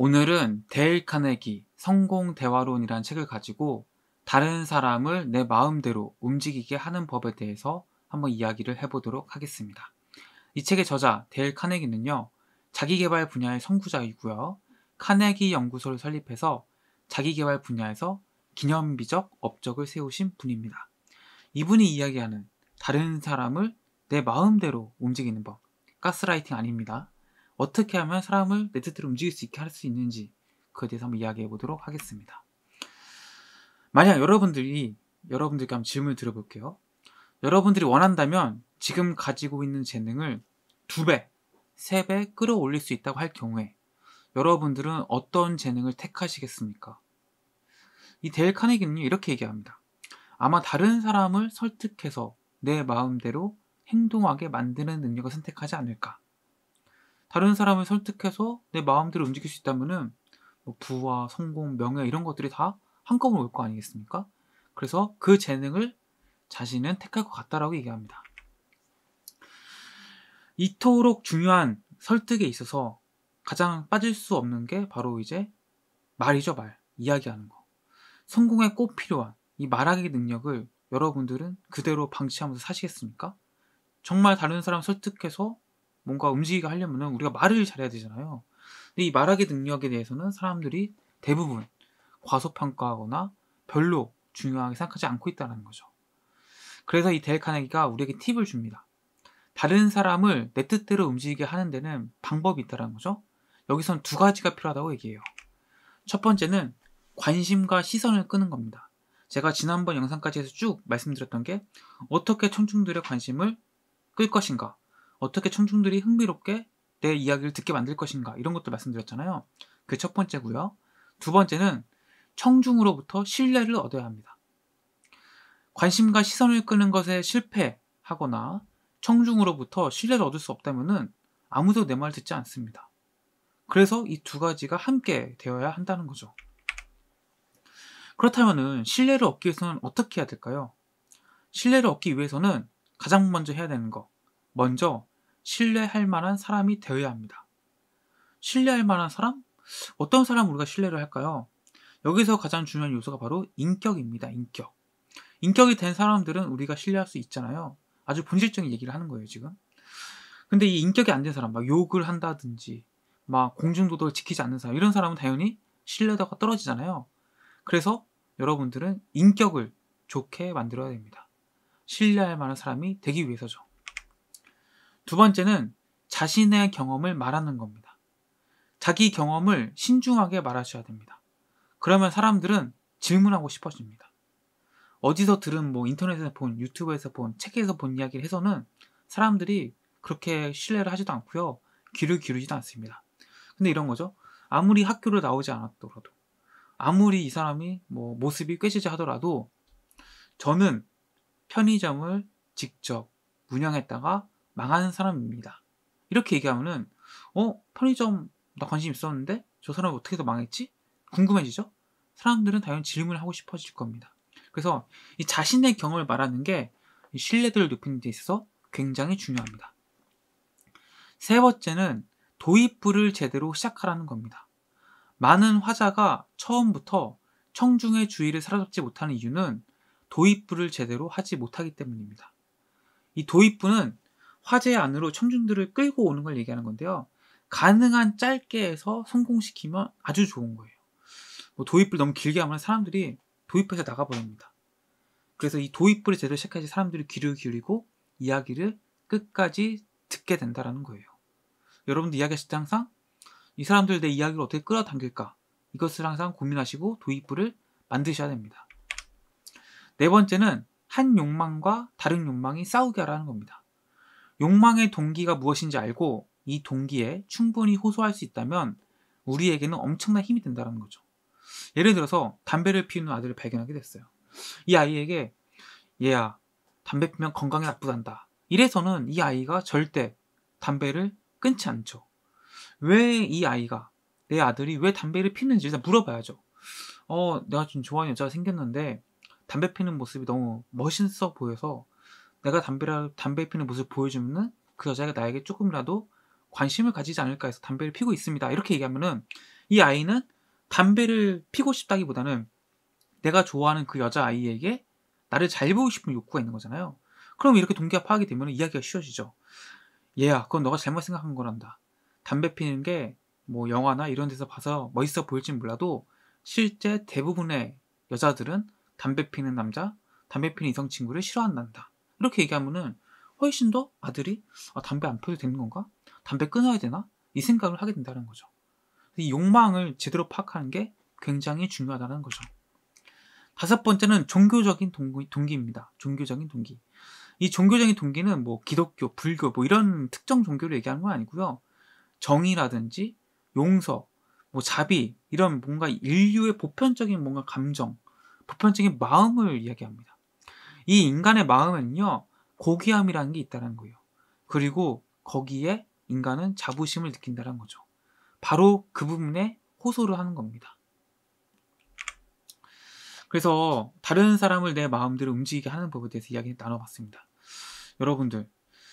오늘은 데일 카네기 성공 대화론이라는 책을 가지고 다른 사람을 내 마음대로 움직이게 하는 법에 대해서 한번 이야기를 해보도록 하겠습니다. 이 책의 저자 데일 카네기는요, 자기개발 분야의 선구자이고요, 카네기 연구소를 설립해서 자기개발 분야에서 기념비적 업적을 세우신 분입니다. 이분이 이야기하는 다른 사람을 내 마음대로 움직이는 법, 가스라이팅 아닙니다. 어떻게 하면 사람을 내 뜻대로 움직일 수 있게 할 수 있는지 그에 대해서 한번 이야기해 보도록 하겠습니다. 만약 여러분들이 여러분들께 한번 질문을 드려볼게요. 여러분들이 원한다면 지금 가지고 있는 재능을 두 배, 세 배 끌어올릴 수 있다고 할 경우에 여러분들은 어떤 재능을 택하시겠습니까? 이 데일 카네기는 이렇게 얘기합니다. 아마 다른 사람을 설득해서 내 마음대로 행동하게 만드는 능력을 선택하지 않을까. 다른 사람을 설득해서 내 마음대로 움직일 수 있다면은 뭐 부와 성공, 명예 이런 것들이 다 한꺼번에 올 거 아니겠습니까? 그래서 그 재능을 자신은 택할 것 같다라고 얘기합니다. 이토록 중요한 설득에 있어서 가장 빠질 수 없는 게 바로 이제 말이죠, 말. 이야기하는 거. 성공에 꼭 필요한 이 말하기 능력을 여러분들은 그대로 방치하면서 사시겠습니까? 정말 다른 사람 설득해서 뭔가 움직이게 하려면은 우리가 말을 잘해야 되잖아요. 근데 이 말하기 능력에 대해서는 사람들이 대부분 과소평가하거나 별로 중요하게 생각하지 않고 있다는 거죠. 그래서 이 델 카네기가 우리에게 팁을 줍니다. 다른 사람을 내 뜻대로 움직이게 하는 데는 방법이 있다는 거죠. 여기선 두 가지가 필요하다고 얘기해요. 첫 번째는 관심과 시선을 끄는 겁니다. 제가 지난번 영상까지 해서 쭉 말씀드렸던 게 어떻게 청중들의 관심을 끌 것인가 어떻게 청중들이 흥미롭게 내 이야기를 듣게 만들 것인가 이런 것도 말씀드렸잖아요. 그 첫 번째고요. 두 번째는 청중으로부터 신뢰를 얻어야 합니다. 관심과 시선을 끄는 것에 실패하거나 청중으로부터 신뢰를 얻을 수없다면 아무도 내 말을 듣지 않습니다. 그래서 이 두 가지가 함께 되어야 한다는 거죠. 그렇다면 신뢰를 얻기 위해서는 어떻게 해야 될까요? 신뢰를 얻기 위해서는 가장 먼저 해야 되는 거. 먼저 신뢰할 만한 사람이 되어야 합니다. 신뢰할 만한 사람? 어떤 사람 우리가 신뢰를 할까요? 여기서 가장 중요한 요소가 바로 인격입니다. 인격. 인격이 된 사람들은 우리가 신뢰할 수 있잖아요. 아주 본질적인 얘기를 하는 거예요, 지금. 근데 이 인격이 안 된 사람, 막 욕을 한다든지, 막 공중도덕을 지키지 않는 사람, 이런 사람은 당연히 신뢰도가 떨어지잖아요. 그래서 여러분들은 인격을 좋게 만들어야 됩니다. 신뢰할 만한 사람이 되기 위해서죠. 두 번째는 자신의 경험을 말하는 겁니다. 자기 경험을 신중하게 말하셔야 됩니다. 그러면 사람들은 질문하고 싶어집니다. 어디서 들은 뭐 인터넷에서 본 유튜브에서 본 책에서 본 이야기를 해서는 사람들이 그렇게 신뢰를 하지도 않고요. 귀를 기르지도 않습니다. 근데 이런 거죠. 아무리 학교를 나오지 않았더라도 아무리 이 사람이 뭐 모습이 꾀지지 하더라도 저는 편의점을 직접 운영했다가 망하는 사람입니다. 이렇게 얘기하면은 어 편의점 나 관심 있었는데 저 사람 어떻게 더 망했지? 궁금해지죠? 사람들은 당연히 질문을 하고 싶어질 겁니다. 그래서 이 자신의 경험을 말하는 게 신뢰도를 높이는 데 있어서 굉장히 중요합니다. 세 번째는 도입부를 제대로 시작하라는 겁니다. 많은 화자가 처음부터 청중의 주의를 사로잡지 못하는 이유는 도입부를 제대로 하지 못하기 때문입니다. 이 도입부는 화재 안으로 청중들을 끌고 오는 걸 얘기하는 건데요. 가능한 짧게 해서 성공시키면 아주 좋은 거예요. 뭐 도입을 너무 길게 하면 사람들이 도입해서 나가버립니다. 그래서 이 도입부를 제대로 시작까지 사람들이 귀를 기울이고 이야기를 끝까지 듣게 된다는 거예요. 여러분들 이야기하실 때 항상 이 사람들 내 이야기를 어떻게 끌어당길까 이것을 항상 고민하시고 도입부를 만드셔야 됩니다. 네 번째는 한 욕망과 다른 욕망이 싸우게 하라는 겁니다. 욕망의 동기가 무엇인지 알고 이 동기에 충분히 호소할 수 있다면 우리에게는 엄청난 힘이 된다는 거죠. 예를 들어서 담배를 피우는 아들을 발견하게 됐어요. 이 아이에게 얘야 담배 피면 건강에 나쁘단다. 이래서는 이 아이가 절대 담배를 끊지 않죠. 왜 이 아이가 내 아들이 왜 담배를 피는지 일단 물어봐야죠. 어, 내가 좀 좋아하는 여자가 생겼는데 담배 피는 모습이 너무 멋있어 보여서 내가 담배라, 담배 피는 모습을 보여주면은 그 여자가 나에게 조금이라도 관심을 가지지 않을까 해서 담배를 피고 있습니다. 이렇게 얘기하면은 이 아이는 담배를 피고 싶다기보다는 내가 좋아하는 그 여자 아이에게 나를 잘 보고 싶은 욕구가 있는 거잖아요. 그럼 이렇게 동기화 파악이 되면 이야기가 쉬워지죠. 얘야, 그건 너가 잘못 생각한 거란다. 담배 피는 게 뭐 영화나 이런 데서 봐서 멋있어 보일진 몰라도 실제 대부분의 여자들은 담배 피는 남자, 담배 피는 이성 친구를 싫어한단다. 이렇게 얘기하면은 훨씬 더 아들이 아, 담배 안 펴도 되는 건가? 담배 끊어야 되나? 이 생각을 하게 된다는 거죠. 이 욕망을 제대로 파악하는 게 굉장히 중요하다는 거죠. 다섯 번째는 종교적인 동기, 동기입니다. 종교적인 동기. 이 종교적인 동기는 뭐 기독교, 불교 뭐 이런 특정 종교를 얘기하는 건 아니고요. 정의라든지 용서, 뭐 자비 이런 뭔가 인류의 보편적인 뭔가 감정, 보편적인 마음을 이야기합니다. 이 인간의 마음에는요, 고귀함이라는 게 있다는 거예요. 그리고 거기에 인간은 자부심을 느낀다는 거죠. 바로 그 부분에 호소를 하는 겁니다. 그래서 다른 사람을 내 마음대로 움직이게 하는 법에 대해서 이야기 나눠봤습니다. 여러분들,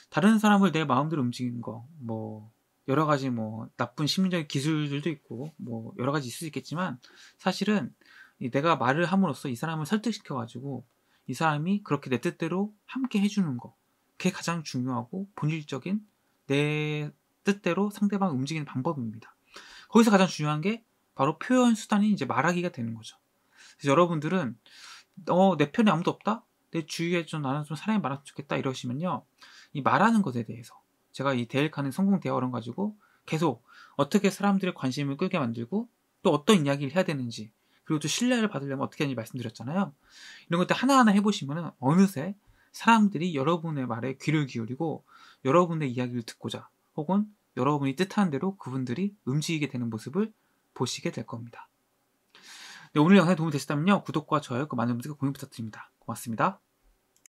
다른 사람을 내 마음대로 움직이는 거, 뭐, 여러 가지 뭐, 나쁜 심리적인 기술들도 있고, 뭐, 여러 가지 있을 수 있겠지만, 사실은 내가 말을 함으로써 이 사람을 설득시켜가지고 이 사람이 그렇게 내 뜻대로 함께 해주는 거. 그게 가장 중요하고 본질적인 내 뜻대로 상대방을 움직이는 방법입니다. 거기서 가장 중요한 게 바로 표현 수단이 이제 말하기가 되는 거죠. 그래서 여러분들은 어, 내 편에 아무도 없다? 내 주위에 좀 나는 좀 사람이 많았으면 좋겠다 이러시면요. 이 말하는 것에 대해서 제가 이 데일카는 성공 대화론 가지고 계속 어떻게 사람들의 관심을 끌게 만들고 또 어떤 이야기를 해야 되는지 그리고 또 신뢰를 받으려면 어떻게 하는지 말씀드렸잖아요. 이런 것들 하나하나 해보시면 어느새 사람들이 여러분의 말에 귀를 기울이고 여러분의 이야기를 듣고자 혹은 여러분이 뜻하는 대로 그분들이 움직이게 되는 모습을 보시게 될 겁니다. 네, 오늘 영상이 도움이 되셨다면 구독과 좋아요, 그 많은 분들께 공유 부탁드립니다. 고맙습니다.